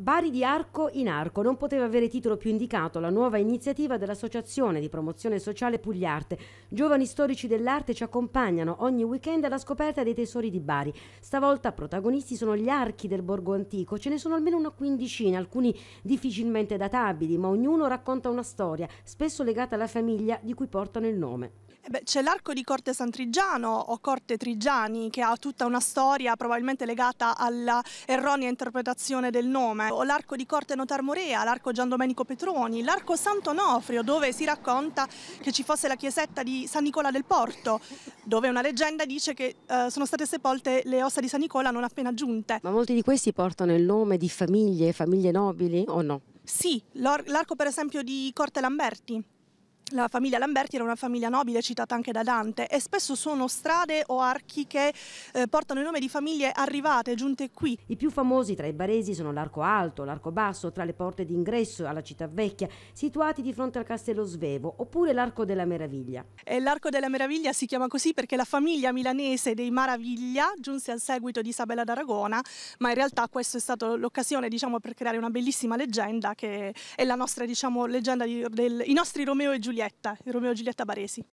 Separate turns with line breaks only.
Bari di Arco in Arco non poteva avere titolo più indicato la nuova iniziativa dell'Associazione di Promozione Sociale Pugliarte. Giovani storici dell'arte ci accompagnano ogni weekend alla scoperta dei tesori di Bari. Stavolta protagonisti sono gli archi del borgo antico, ce ne sono almeno una quindicina, alcuni difficilmente databili, ma ognuno racconta una storia, spesso
legata alla famiglia di cui portano il nome. Eh c'è l'arco di Corte San o Corte Trigiani che ha tutta una storia probabilmente legata all'erronea interpretazione del nome Marina, eh, l'arco di Corte Notarmorea, l'arco Gian Domenico Petroni, l'arco Sant'Onofrio dove si racconta che ci fosse la chiesetta di San Nicola del Porto, dove una leggenda dice che eh, sono state sepolte le ossa di San Nicola non appena giunte. Ma molti di questi portano il nome di famiglie, famiglie nobili o no? Sì, l'arco per esempio di Corte Lamberti, la famiglia Lamberti era una famiglia nobile citata anche da Dante e spesso sono strade o archi che eh, portano il nome di famiglie arrivate, giunte qui. I più famosi tra i baresi sono
l'arco alto, l'arco basso, tra le porte d'ingresso alla città vecchia, situati di fronte al castello
Svevo, oppure l'arco della meraviglia. l'arco della meraviglia si chiama così perché la famiglia milanese dei Maraviglia giunse al seguito di Isabella d'Aragona, ma in realtà questa è stata l'occasione diciamo, per creare una bellissima leggenda che è la nostra diciamo, leggenda di, del, i nostri Romeo e Giulietta Giulietta, Romeo Giulietta Baresi.